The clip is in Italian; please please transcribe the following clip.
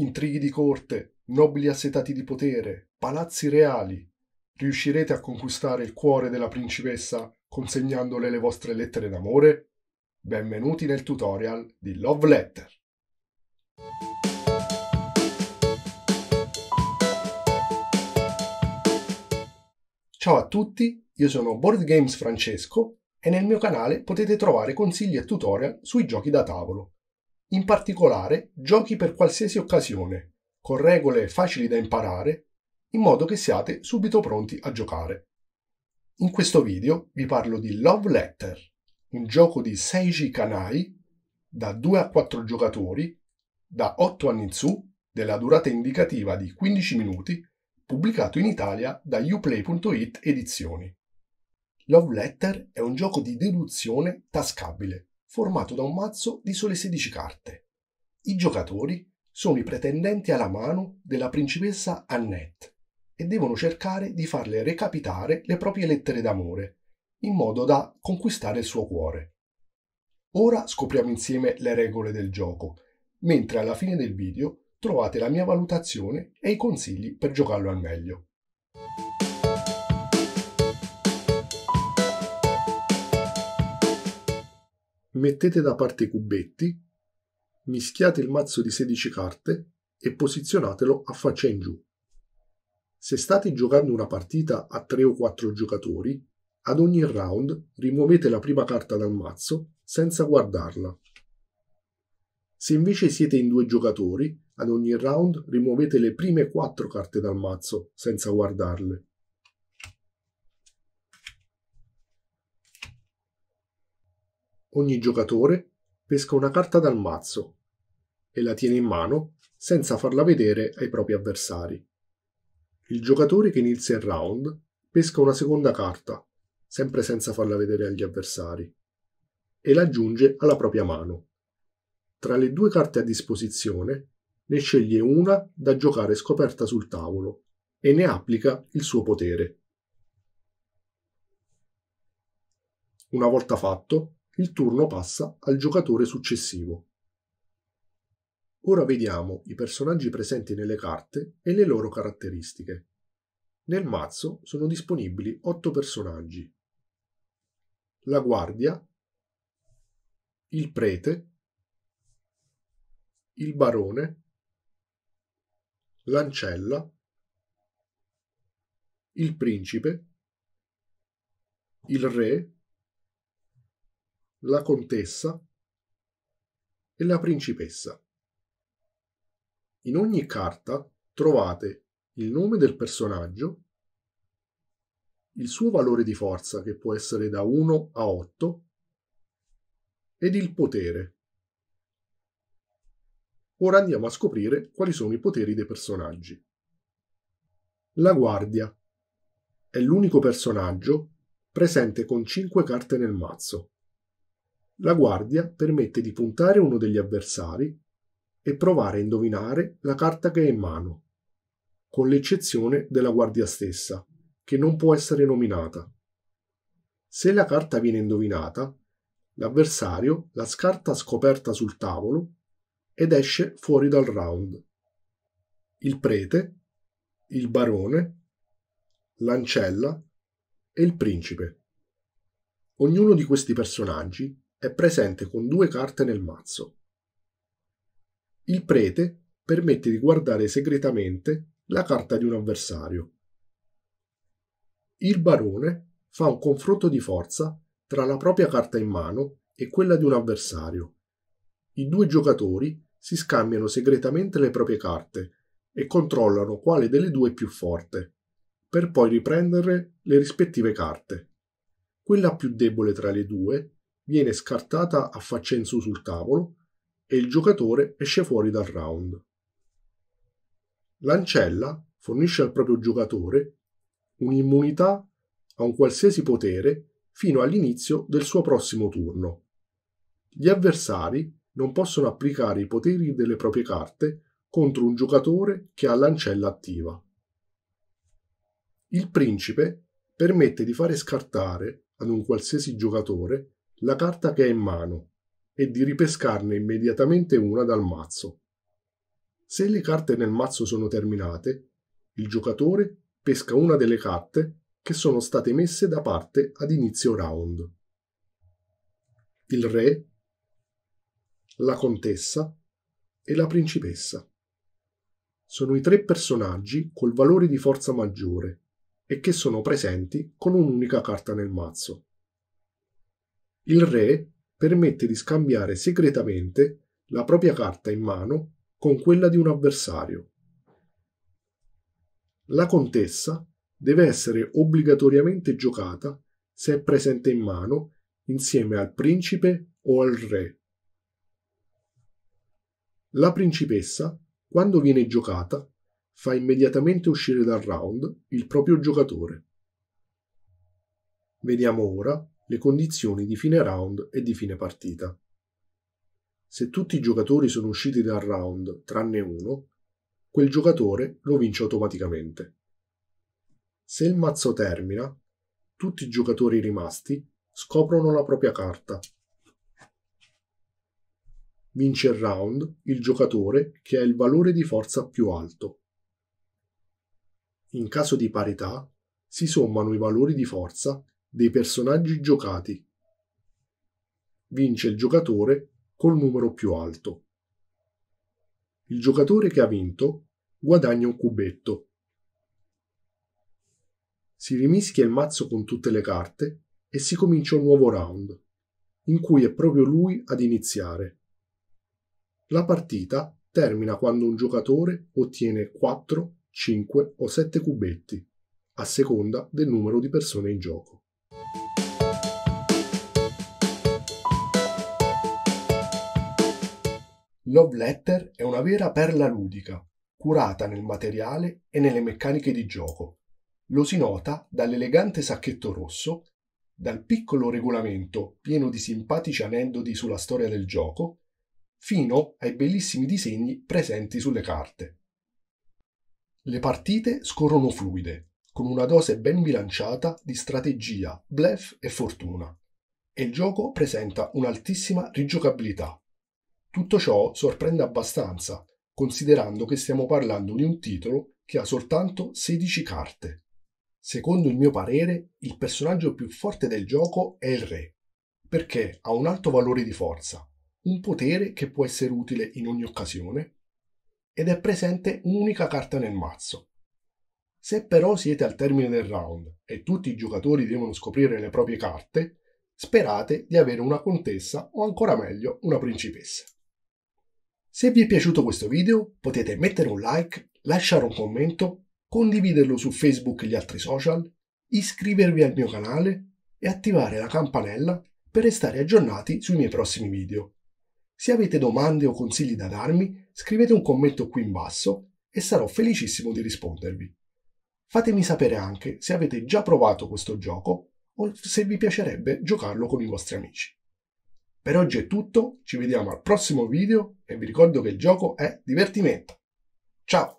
intrighi di corte, nobili assetati di potere, palazzi reali. Riuscirete a conquistare il cuore della principessa consegnandole le vostre lettere d'amore? Benvenuti nel tutorial di Love Letter. Ciao a tutti, io sono Board Games Francesco e nel mio canale potete trovare consigli e tutorial sui giochi da tavolo. In particolare, giochi per qualsiasi occasione, con regole facili da imparare, in modo che siate subito pronti a giocare. In questo video vi parlo di Love Letter, un gioco di Seiji Kanai da 2 a 4 giocatori, da 8 anni in su, della durata indicativa di 15 minuti, pubblicato in Italia da uplay.it edizioni. Love Letter è un gioco di deduzione tascabile, formato da un mazzo di sole 16 carte. I giocatori sono i pretendenti alla mano della principessa Annette e devono cercare di farle recapitare le proprie lettere d'amore, in modo da conquistare il suo cuore. Ora scopriamo insieme le regole del gioco, mentre alla fine del video trovate la mia valutazione e i consigli per giocarlo al meglio. mettete da parte i cubetti, mischiate il mazzo di 16 carte e posizionatelo a faccia in giù. Se state giocando una partita a 3 o 4 giocatori, ad ogni round rimuovete la prima carta dal mazzo senza guardarla. Se invece siete in due giocatori, ad ogni round rimuovete le prime 4 carte dal mazzo senza guardarle. ogni giocatore pesca una carta dal mazzo e la tiene in mano senza farla vedere ai propri avversari. Il giocatore che inizia il round pesca una seconda carta, sempre senza farla vedere agli avversari, e la aggiunge alla propria mano. Tra le due carte a disposizione ne sceglie una da giocare scoperta sul tavolo e ne applica il suo potere. Una volta fatto, il turno passa al giocatore successivo. Ora vediamo i personaggi presenti nelle carte e le loro caratteristiche. Nel mazzo sono disponibili 8 personaggi. La guardia, il prete, il barone, l'ancella, il principe, il re la contessa e la principessa. In ogni carta trovate il nome del personaggio, il suo valore di forza che può essere da 1 a 8 ed il potere. Ora andiamo a scoprire quali sono i poteri dei personaggi. La guardia è l'unico personaggio presente con 5 carte nel mazzo la guardia permette di puntare uno degli avversari e provare a indovinare la carta che è in mano, con l'eccezione della guardia stessa, che non può essere nominata. Se la carta viene indovinata, l'avversario la scarta scoperta sul tavolo ed esce fuori dal round. Il prete, il barone, l'ancella e il principe. Ognuno di questi personaggi è presente con due carte nel mazzo. Il prete permette di guardare segretamente la carta di un avversario. Il barone fa un confronto di forza tra la propria carta in mano e quella di un avversario. I due giocatori si scambiano segretamente le proprie carte e controllano quale delle due è più forte, per poi riprendere le rispettive carte. Quella più debole tra le due viene scartata a faccia in su sul tavolo e il giocatore esce fuori dal round. L'ancella fornisce al proprio giocatore un'immunità a un qualsiasi potere fino all'inizio del suo prossimo turno. Gli avversari non possono applicare i poteri delle proprie carte contro un giocatore che ha l'ancella attiva. Il principe permette di fare scartare ad un qualsiasi giocatore la carta che è in mano e di ripescarne immediatamente una dal mazzo. Se le carte nel mazzo sono terminate, il giocatore pesca una delle carte che sono state messe da parte ad inizio round. Il re, la contessa e la principessa. Sono i tre personaggi col valore di forza maggiore e che sono presenti con un'unica carta nel mazzo il re permette di scambiare segretamente la propria carta in mano con quella di un avversario. La contessa deve essere obbligatoriamente giocata se è presente in mano insieme al principe o al re. La principessa, quando viene giocata, fa immediatamente uscire dal round il proprio giocatore. Vediamo ora le condizioni di fine round e di fine partita. Se tutti i giocatori sono usciti dal round, tranne uno, quel giocatore lo vince automaticamente. Se il mazzo termina, tutti i giocatori rimasti scoprono la propria carta. Vince il round il giocatore che ha il valore di forza più alto. In caso di parità, si sommano i valori di forza dei personaggi giocati. Vince il giocatore col numero più alto. Il giocatore che ha vinto guadagna un cubetto. Si rimischia il mazzo con tutte le carte e si comincia un nuovo round, in cui è proprio lui ad iniziare. La partita termina quando un giocatore ottiene 4, 5 o 7 cubetti, a seconda del numero di persone in gioco. Love Letter è una vera perla ludica, curata nel materiale e nelle meccaniche di gioco. Lo si nota dall'elegante sacchetto rosso, dal piccolo regolamento pieno di simpatici aneddoti sulla storia del gioco, fino ai bellissimi disegni presenti sulle carte. Le partite scorrono fluide, con una dose ben bilanciata di strategia, bluff e fortuna, e il gioco presenta un'altissima rigiocabilità. Tutto ciò sorprende abbastanza, considerando che stiamo parlando di un titolo che ha soltanto 16 carte. Secondo il mio parere, il personaggio più forte del gioco è il re, perché ha un alto valore di forza, un potere che può essere utile in ogni occasione, ed è presente un'unica carta nel mazzo. Se però siete al termine del round e tutti i giocatori devono scoprire le proprie carte, sperate di avere una contessa o ancora meglio una principessa. Se vi è piaciuto questo video potete mettere un like, lasciare un commento, condividerlo su Facebook e gli altri social, iscrivervi al mio canale e attivare la campanella per restare aggiornati sui miei prossimi video. Se avete domande o consigli da darmi, scrivete un commento qui in basso e sarò felicissimo di rispondervi. Fatemi sapere anche se avete già provato questo gioco o se vi piacerebbe giocarlo con i vostri amici. Per oggi è tutto, ci vediamo al prossimo video e vi ricordo che il gioco è divertimento. Ciao!